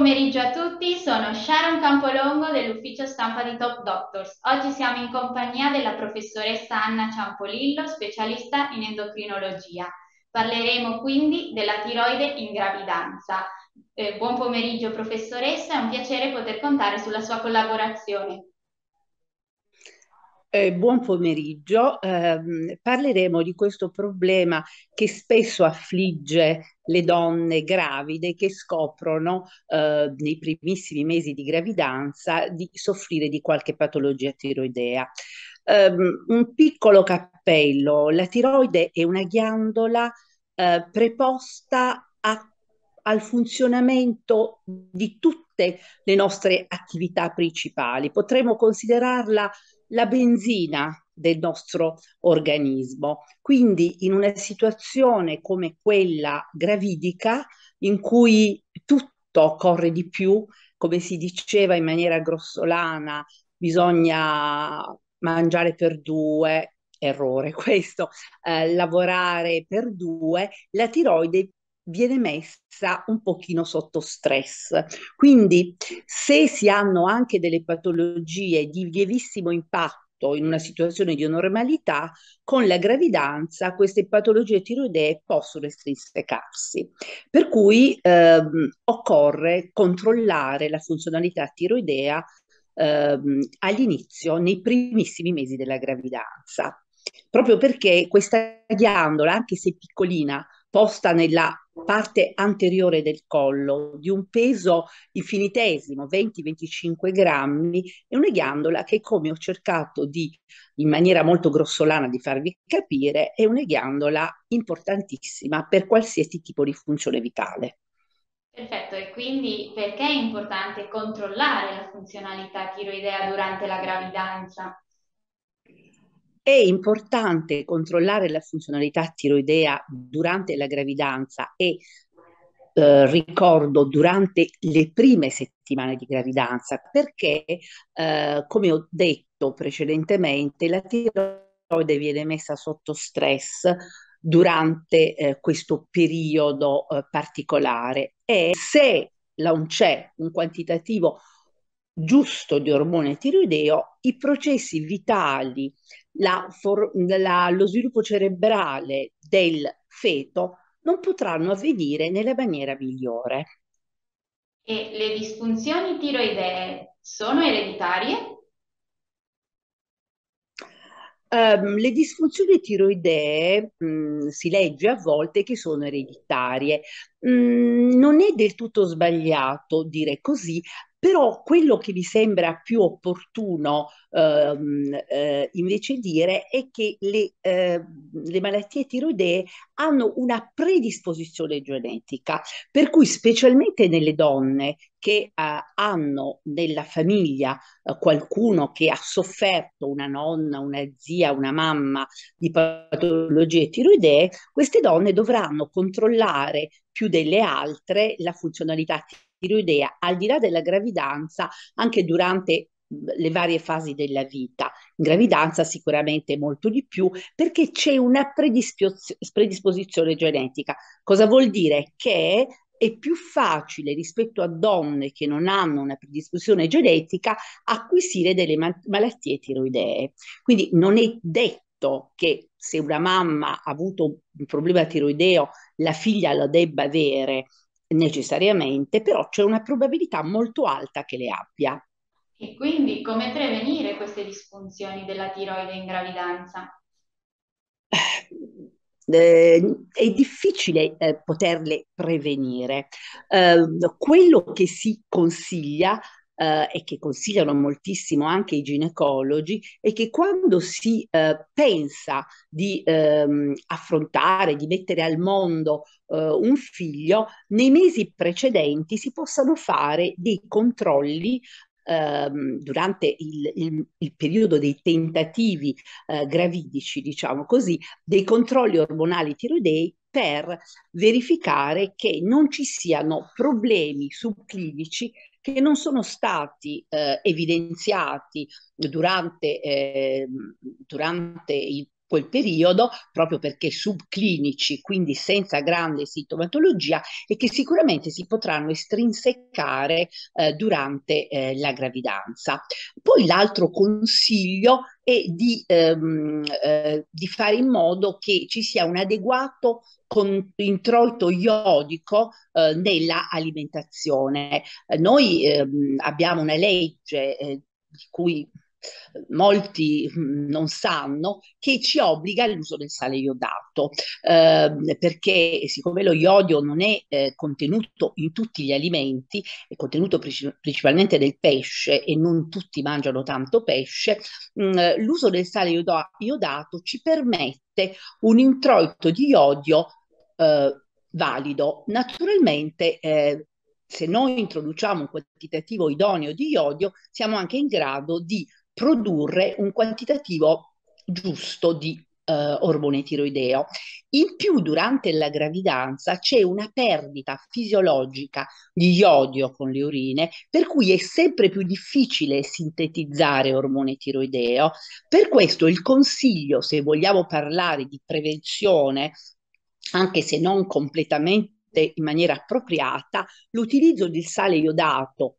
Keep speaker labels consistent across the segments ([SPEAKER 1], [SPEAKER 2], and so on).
[SPEAKER 1] pomeriggio a tutti, sono Sharon Campolongo dell'ufficio stampa di Top Doctors. Oggi siamo in compagnia della professoressa Anna Ciampolillo, specialista in endocrinologia. Parleremo quindi della tiroide in gravidanza. Eh, buon pomeriggio professoressa, è un piacere poter contare sulla sua collaborazione.
[SPEAKER 2] Eh, buon pomeriggio. Eh, parleremo di questo problema che spesso affligge le donne gravide che scoprono eh, nei primissimi mesi di gravidanza di soffrire di qualche patologia tiroidea. Ehm, un piccolo cappello, la tiroide è una ghiandola eh, preposta a, al funzionamento di tutte le nostre attività principali. Potremmo considerarla la benzina del nostro organismo. Quindi in una situazione come quella gravidica in cui tutto corre di più, come si diceva in maniera grossolana, bisogna mangiare per due, errore questo, eh, lavorare per due, la tiroide viene messa un pochino sotto stress. Quindi se si hanno anche delle patologie di lievissimo impatto, in una situazione di normalità, con la gravidanza queste patologie tiroidee possono estrinsecarsi. Per cui ehm, occorre controllare la funzionalità tiroidea ehm, all'inizio, nei primissimi mesi della gravidanza, proprio perché questa ghiandola, anche se piccolina, posta nella parte anteriore del collo di un peso infinitesimo, 20-25 grammi, è una ghiandola che, come ho cercato di, in maniera molto grossolana di farvi capire, è una ghiandola importantissima per qualsiasi tipo di funzione vitale.
[SPEAKER 1] Perfetto, e quindi perché è importante controllare la funzionalità tiroidea durante la gravidanza?
[SPEAKER 2] È importante controllare la funzionalità tiroidea durante la gravidanza e eh, ricordo durante le prime settimane di gravidanza perché, eh, come ho detto precedentemente, la tiroide viene messa sotto stress durante eh, questo periodo eh, particolare e se non c'è un quantitativo giusto di ormone tiroideo, i processi vitali, la for- la, lo sviluppo cerebrale del feto non potranno avvenire nella maniera migliore.
[SPEAKER 1] E le disfunzioni tiroidee sono ereditarie?
[SPEAKER 2] Um, le disfunzioni tiroidee mh, mm, si legge a volte che sono ereditarie. Mh, mm, non è del tutto sbagliato dire così, però quello che mi sembra più opportuno ehm, eh, invece dire è che le, eh, le malattie tiroidee hanno una predisposizione genetica, per cui specialmente nelle donne che eh, hanno nella famiglia eh, qualcuno che ha sofferto, una nonna, una zia, una mamma di patologie tiroidee, queste donne dovranno controllare più delle altre la funzionalità tiroidea, al di là della gravidanza, anche durante le varie fasi della vita. In gravidanza sicuramente molto di più perché c'è una predispos- predisposizione genetica. Cosa vuol dire? Che è più facile rispetto a donne che non hanno una predisposizione genetica acquisire delle ma- malattie tiroidee. Quindi non è detto che se una mamma ha avuto un problema tiroideo la figlia lo debba avere, necessariamente, però c'è una probabilità molto alta che le abbia.
[SPEAKER 1] E quindi come prevenire queste disfunzioni della tiroide in gravidanza?
[SPEAKER 2] Eh, ehm, è difficile eh, poterle prevenire. Eh, quello che si consiglia eh, e che consigliano moltissimo anche i ginecologi è che quando si eh, pensa di ehm, affrontare, di mettere al mondo eh, un figlio, nei mesi precedenti si possano fare dei controlli ehm, durante il, il, il, periodo dei tentativi eh, gravidici, diciamo così, dei controlli ormonali tiroidei per verificare che non ci siano problemi subclinici che non sono stati eh, evidenziati durante, eh, durante il quel periodo proprio perché subclinici, quindi senza grande sintomatologia e che sicuramente si potranno estrinseccare eh, durante eh, la gravidanza. Poi l'altro consiglio è di, ehm, eh, di fare in modo che ci sia un adeguato con introito iodico eh, nella alimentazione. noi ehm, abbiamo una legge eh, di cui molti mm, non sanno, che ci obbliga all'uso del sale iodato, eh, perché siccome lo iodio non è eh, contenuto in tutti gli alimenti, è contenuto princip- principalmente nel pesce e non tutti mangiano tanto pesce, mh, mm, l'uso del sale iodo- iodato ci permette un introito di iodio eh, valido. Naturalmente eh, se noi introduciamo un quantitativo idoneo di iodio, siamo anche in grado di produrre un quantitativo giusto di eh, ormone tiroideo. In più, durante la gravidanza c'è una perdita fisiologica di iodio con le urine, per cui è sempre più difficile sintetizzare ormone tiroideo. Per questo il consiglio, se vogliamo parlare di prevenzione, anche se non completamente in maniera appropriata, l'utilizzo del sale iodato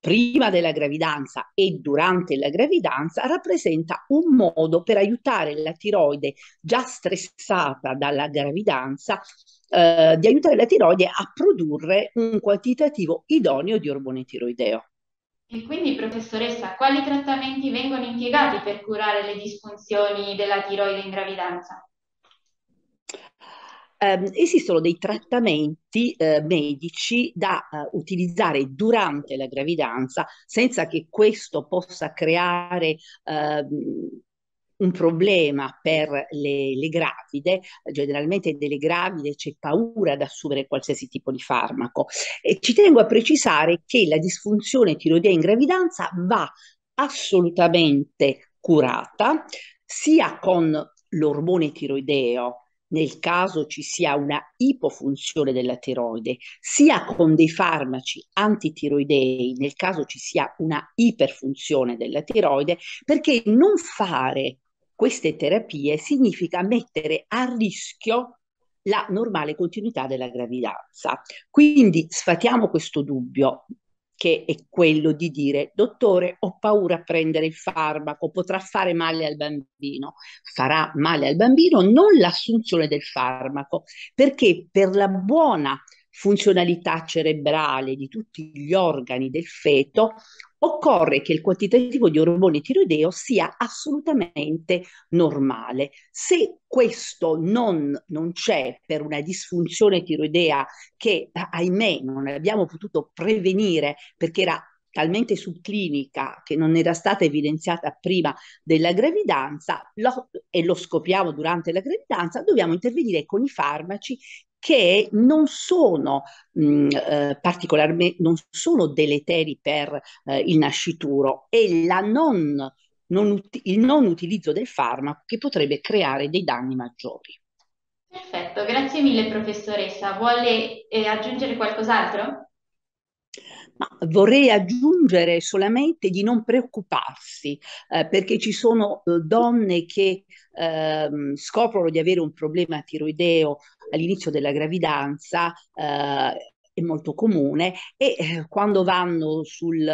[SPEAKER 2] prima della gravidanza e durante la gravidanza rappresenta un modo per aiutare la tiroide già stressata dalla gravidanza eh, di aiutare la tiroide a produrre un quantitativo idoneo di ormone tiroideo.
[SPEAKER 1] E quindi, professoressa, quali trattamenti vengono impiegati per curare le disfunzioni della tiroide in gravidanza?
[SPEAKER 2] eh, esistono dei trattamenti eh, medici da eh, utilizzare durante la gravidanza senza che questo possa creare ehm, un problema per le, le, gravide, generalmente delle gravide c'è paura ad assumere qualsiasi tipo di farmaco. E ci tengo a precisare che la disfunzione tiroidea in gravidanza va assolutamente curata sia con l'ormone tiroideo nel caso ci sia una ipofunzione della tiroide, sia con dei farmaci antitiroidei nel caso ci sia una iperfunzione della tiroide, perché non fare queste terapie significa mettere a rischio la normale continuità della gravidanza. Quindi sfatiamo questo dubbio che è quello di dire dottore ho paura a prendere il farmaco, potrà fare male al bambino, farà male al bambino non l'assunzione del farmaco, perché per la buona funzionalità cerebrale di tutti gli organi del feto occorre che il quantitativo di ormone tiroideo sia assolutamente normale. Se questo non, non c'è per una disfunzione tiroidea che, ahimè, non abbiamo potuto prevenire perché era talmente subclinica che non era stata evidenziata prima della gravidanza lo, e lo scopriamo durante la gravidanza, dobbiamo intervenire con i farmaci che non sono mh, mm, eh, particolarmente, non sono deleteri per eh, il nascituro e la non, non il non utilizzo del farmaco che potrebbe creare dei danni maggiori.
[SPEAKER 1] Perfetto, grazie mille professoressa. Vuole eh, aggiungere qualcos'altro?
[SPEAKER 2] Ma vorrei aggiungere solamente di non preoccuparsi, eh, perché ci sono eh, donne che eh, scoprono di avere un problema tiroideo all'inizio della gravidanza, eh, è molto comune e eh, quando vanno sul,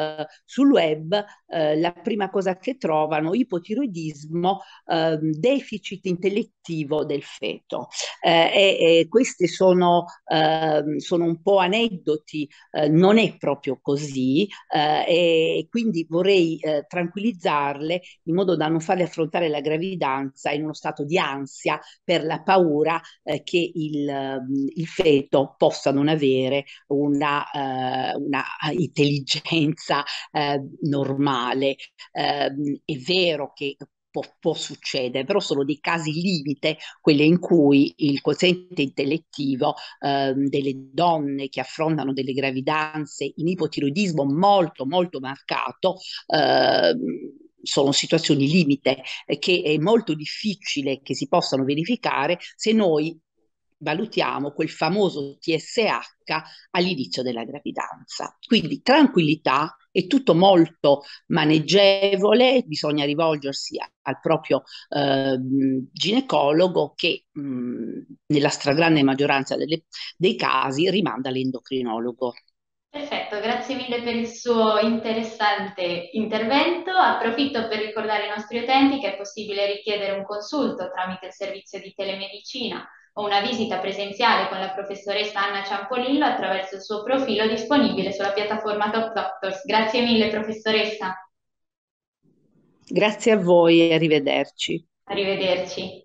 [SPEAKER 2] sul web eh, la prima cosa che trovano è ipotiroidismo, eh, deficit intellettivo del feto. Eh, e, e, questi sono, ehm, sono, un po' aneddoti, eh, non è proprio così eh, e quindi vorrei tranquillizzarle in modo da non farle affrontare la gravidanza in uno stato di ansia per la paura che il, ehm, il feto possa non avere una, eh, una intelligenza eh, normale. Ehm, è vero che Può, può, succedere, però sono dei casi limite, quelli in cui il quoziente intellettivo eh, delle donne che affrontano delle gravidanze in ipotiroidismo molto molto marcato eh, sono situazioni limite eh, che è molto difficile che si possano verificare se noi valutiamo quel famoso TSH all'inizio della gravidanza. Quindi tranquillità, è tutto molto maneggevole, bisogna rivolgersi al proprio eh, ginecologo che mh, mm, nella stragrande maggioranza delle, dei casi rimanda all'endocrinologo.
[SPEAKER 1] Perfetto, grazie mille per il suo interessante intervento. Approfitto per ricordare ai nostri utenti che è possibile richiedere un consulto tramite il servizio di telemedicina o una visita presenziale con la professoressa Anna Ciampolillo attraverso il suo profilo disponibile sulla piattaforma Top Doctors. Grazie mille professoressa.
[SPEAKER 2] Grazie a voi e arrivederci.
[SPEAKER 1] Arrivederci.